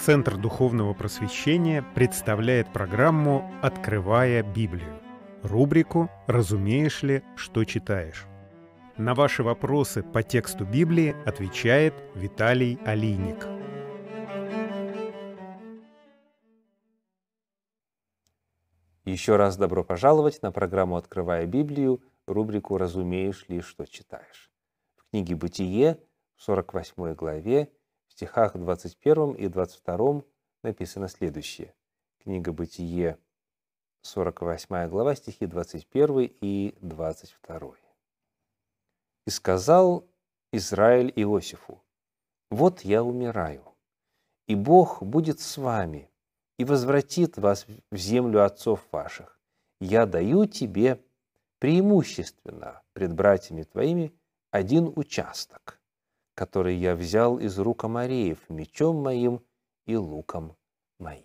Центр духовного просвещения представляет программу «Открывая Библию» рубрику «Разумеешь ли, что читаешь?». На ваши вопросы по тексту Библии отвечает Виталий Алиник. Еще раз добро пожаловать на программу «Открывая Библию», рубрику «Разумеешь ли, что читаешь?». В книге «Бытие» в 48 главе стихах 21 и 22 написано следующее. Книга «Бытие», 48 глава, стихи 21 и 22. «И сказал Израиль Иосифу, «Вот я умираю, и Бог будет с вами, и возвратит вас в землю отцов ваших. Я даю тебе преимущественно пред братьями твоими один участок, который я взял из рук Амареев мечом моим и луком моим.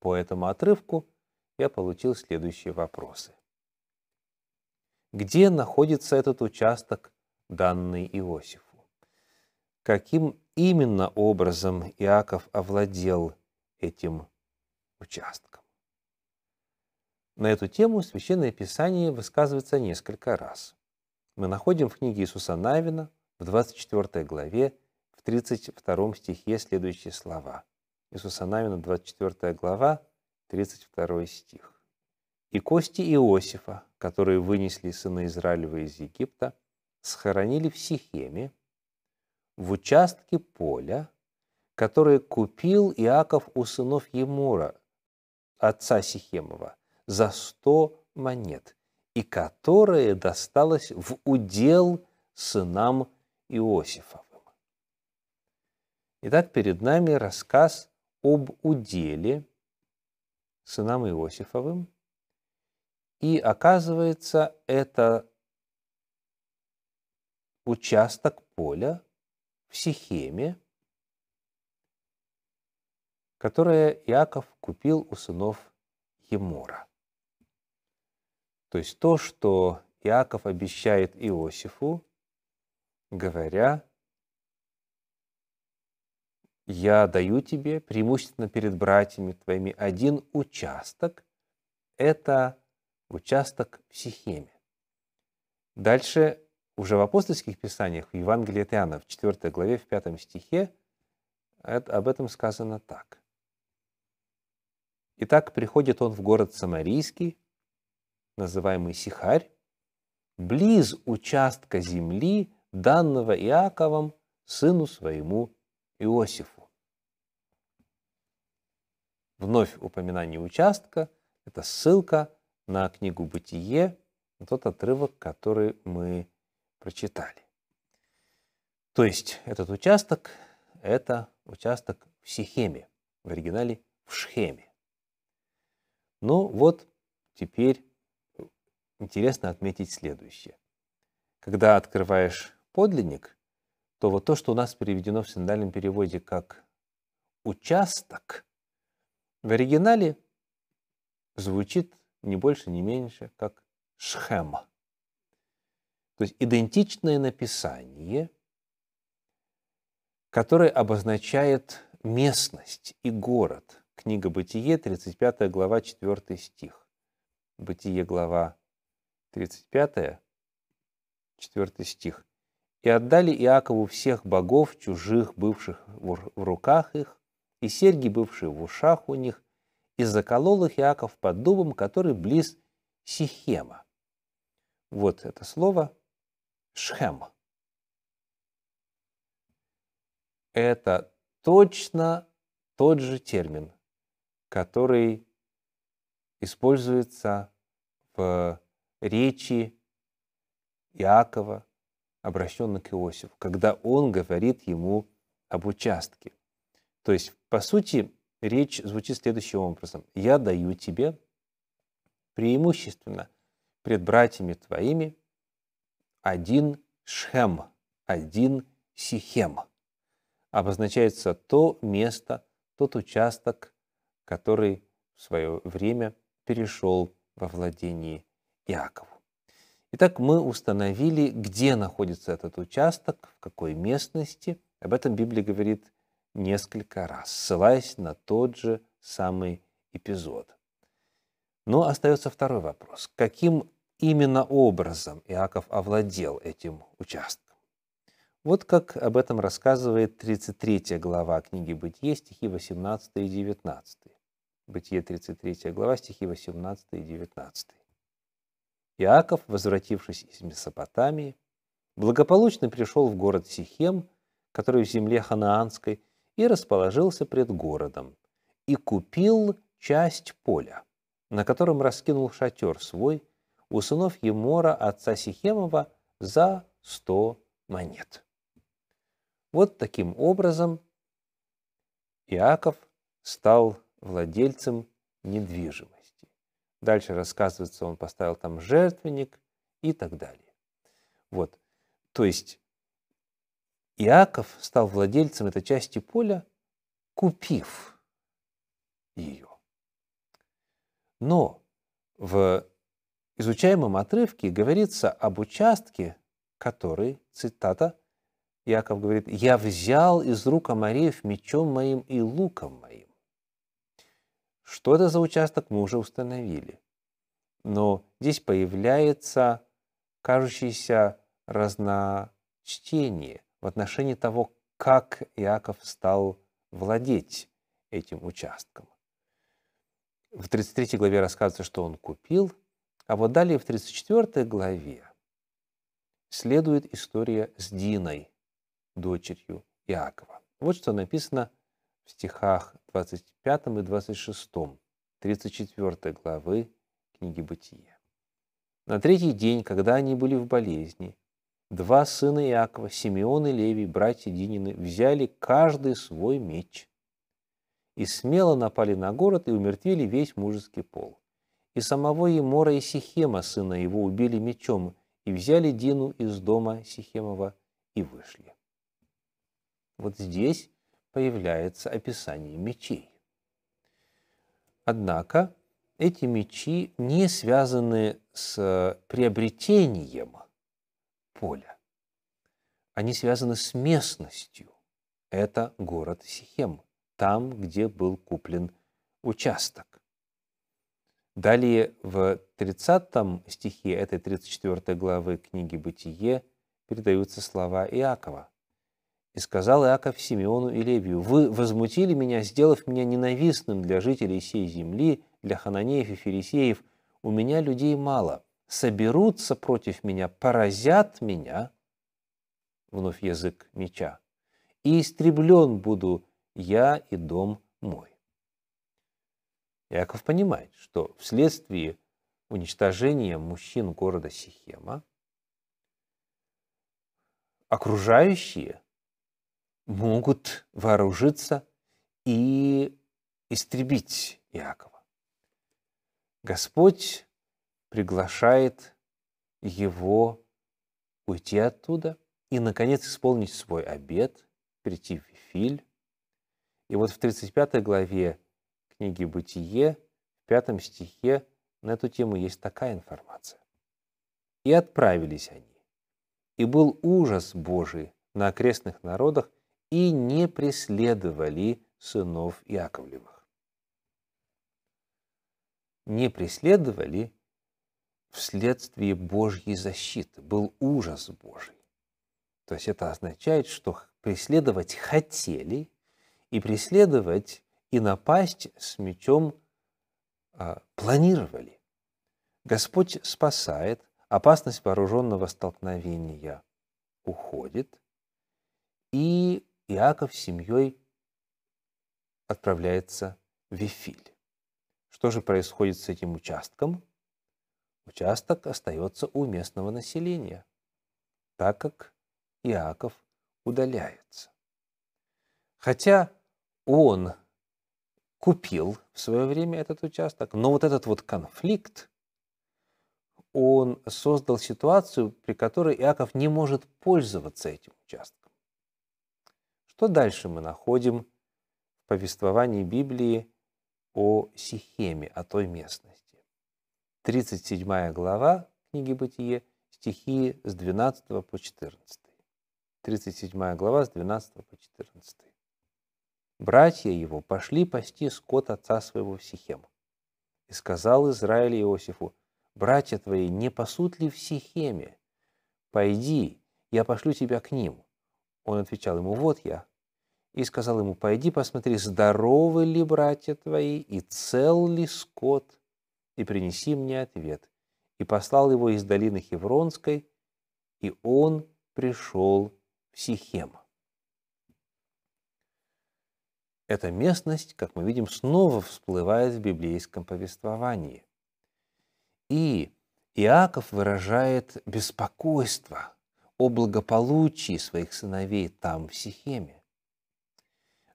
По этому отрывку я получил следующие вопросы. Где находится этот участок, данный Иосифу? Каким именно образом Иаков овладел этим участком? На эту тему Священное Писание высказывается несколько раз мы находим в книге Иисуса Навина в 24 главе, в 32 стихе следующие слова. Иисуса Навина, 24 глава, 32 стих. «И кости Иосифа, которые вынесли сына Израилева из Египта, схоронили в Сихеме, в участке поля, который купил Иаков у сынов Емура, отца Сихемова, за сто монет, и которое досталось в удел сынам Иосифовым. Итак, перед нами рассказ об уделе сынам Иосифовым, и оказывается, это участок поля в Сихеме, которое Иаков купил у сынов Емора. То есть то, что Иаков обещает Иосифу, говоря, «Я даю тебе, преимущественно перед братьями твоими, один участок, это участок в Сихеме». Дальше уже в апостольских писаниях, в Евангелии от Иоанна, в 4 главе, в 5 стихе, это, об этом сказано так. «Итак, приходит он в город Самарийский, называемый Сихарь, близ участка земли, данного Иаковом сыну своему Иосифу. Вновь упоминание участка – это ссылка на книгу «Бытие», на тот отрывок, который мы прочитали. То есть этот участок – это участок в Сихеме, в оригинале в Шхеме. Ну вот теперь интересно отметить следующее. Когда открываешь подлинник, то вот то, что у нас переведено в синодальном переводе как «участок», в оригинале звучит не больше, не меньше, как «шхема». То есть идентичное написание, которое обозначает местность и город. Книга «Бытие», 35 глава, 4 стих. «Бытие», глава 35, 4 стих. «И отдали Иакову всех богов, чужих, бывших в руках их, и серьги, бывшие в ушах у них, и заколол их Иаков под дубом, который близ Сихема». Вот это слово «шхем». Это точно тот же термин, который используется в речи Иакова, обращенной к Иосифу, когда он говорит ему об участке. То есть, по сути, речь звучит следующим образом. «Я даю тебе преимущественно пред братьями твоими один Шхем, один Сихем». Обозначается то место, тот участок, который в свое время перешел во владение Иакову. Итак, мы установили, где находится этот участок, в какой местности. Об этом Библия говорит несколько раз, ссылаясь на тот же самый эпизод. Но остается второй вопрос. Каким именно образом Иаков овладел этим участком? Вот как об этом рассказывает 33 глава книги «Бытие», стихи 18 и 19. «Бытие» 33 глава, стихи 18 и 19. Иаков, возвратившись из Месопотамии, благополучно пришел в город Сихем, который в земле Ханаанской, и расположился пред городом, и купил часть поля, на котором раскинул шатер свой у сынов Емора, отца Сихемова, за сто монет. Вот таким образом Иаков стал владельцем недвижимости. Дальше рассказывается, он поставил там жертвенник и так далее. Вот. То есть Иаков стал владельцем этой части поля, купив ее. Но в изучаемом отрывке говорится об участке, который, цитата, Иаков говорит, «Я взял из рук Амареев мечом моим и луком моим». Что это за участок, мы уже установили. Но здесь появляется кажущееся разночтение в отношении того, как Иаков стал владеть этим участком. В 33 главе рассказывается, что он купил, а вот далее в 34 главе следует история с Диной, дочерью Иакова. Вот что написано в стихах 25 и 26 34 главы книги Бытия. На третий день, когда они были в болезни, два сына Иакова, Симеон и Левий, братья Динины, взяли каждый свой меч и смело напали на город и умертвили весь мужеский пол. И самого Емора и Сихема, сына его, убили мечом, и взяли Дину из дома Сихемова и вышли. Вот здесь появляется описание мечей. Однако эти мечи не связаны с э, приобретением поля. Они связаны с местностью. Это город Сихем, там, где был куплен участок. Далее в 30 стихе этой 34 главы книги «Бытие» передаются слова Иакова. И сказал Иаков Симеону и Левию, «Вы возмутили меня, сделав меня ненавистным для жителей сей земли, для хананеев и ферисеев. У меня людей мало. Соберутся против меня, поразят меня». Вновь язык меча. «И истреблен буду я и дом мой». Иаков понимает, что вследствие уничтожения мужчин города Сихема окружающие – могут вооружиться и истребить Иакова. Господь приглашает его уйти оттуда и, наконец, исполнить свой обет, прийти в Вифиль. И вот в 35 главе книги «Бытие» в 5 стихе на эту тему есть такая информация. «И отправились они, и был ужас Божий на окрестных народах, и не преследовали сынов Иаковлевых. Не преследовали вследствие Божьей защиты. Был ужас Божий. То есть это означает, что преследовать хотели, и преследовать и напасть с мечом а, планировали. Господь спасает, опасность вооруженного столкновения уходит – Иаков с семьей отправляется в Вифиль. Что же происходит с этим участком? Участок остается у местного населения, так как Иаков удаляется. Хотя он купил в свое время этот участок, но вот этот вот конфликт, он создал ситуацию, при которой Иаков не может пользоваться этим участком. Что дальше мы находим в повествовании Библии о Сихеме, о той местности? 37 глава книги «Бытие», стихи с 12 по 14. 37 глава с 12 по 14. «Братья его пошли пасти скот отца своего в Сихем. И сказал Израиль Иосифу, «Братья твои не пасут ли в Сихеме? Пойди, я пошлю тебя к ним». Он отвечал ему, вот я. И сказал ему, пойди посмотри, здоровы ли братья твои и цел ли скот, и принеси мне ответ. И послал его из долины Хевронской, и он пришел в Сихем. Эта местность, как мы видим, снова всплывает в библейском повествовании. И Иаков выражает беспокойство о благополучии своих сыновей там, в Сихеме.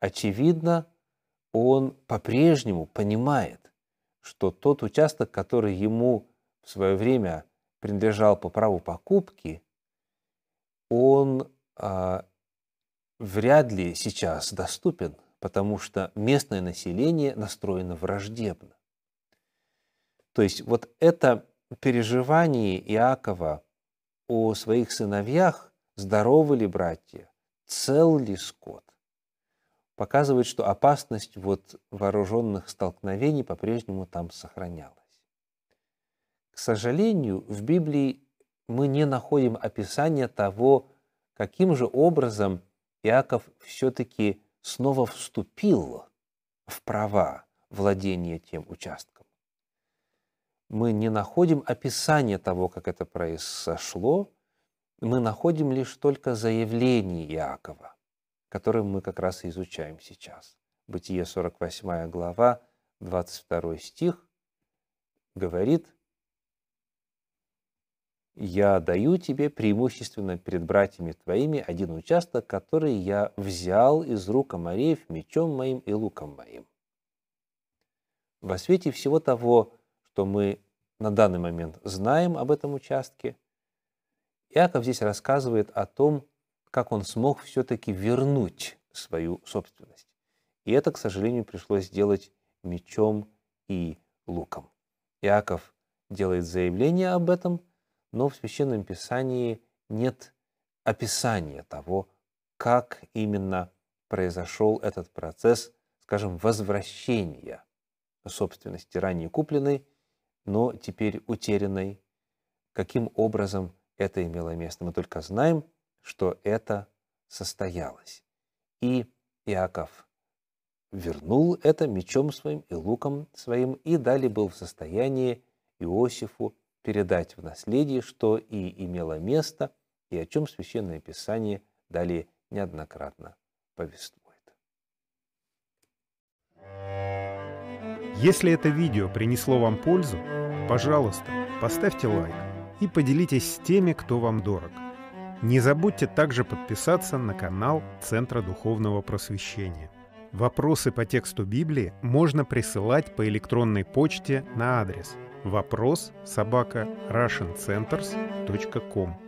Очевидно, он по-прежнему понимает, что тот участок, который ему в свое время принадлежал по праву покупки, он а, вряд ли сейчас доступен, потому что местное население настроено враждебно. То есть вот это переживание Иакова о своих сыновьях, здоровы ли братья, цел ли скот, показывает, что опасность вот вооруженных столкновений по-прежнему там сохранялась. К сожалению, в Библии мы не находим описания того, каким же образом Иаков все-таки снова вступил в права владения тем участком мы не находим описания того, как это произошло, мы находим лишь только заявление Иакова, которое мы как раз и изучаем сейчас. Бытие 48 глава, 22 стих говорит, «Я даю тебе преимущественно перед братьями твоими один участок, который я взял из рук Амареев мечом моим и луком моим». Во свете всего того, что мы на данный момент знаем об этом участке. Иаков здесь рассказывает о том, как он смог все-таки вернуть свою собственность. И это, к сожалению, пришлось сделать мечом и луком. Иаков делает заявление об этом, но в Священном Писании нет описания того, как именно произошел этот процесс, скажем, возвращения собственности ранее купленной но теперь утерянной. Каким образом это имело место? Мы только знаем, что это состоялось. И Иаков вернул это мечом своим и луком своим, и далее был в состоянии Иосифу передать в наследие, что и имело место, и о чем Священное Писание далее неоднократно повествует. Если это видео принесло вам пользу, пожалуйста, поставьте лайк и поделитесь с теми, кто вам дорог. Не забудьте также подписаться на канал Центра Духовного Просвещения. Вопросы по тексту Библии можно присылать по электронной почте на адрес вопрос собака russiancenters.com.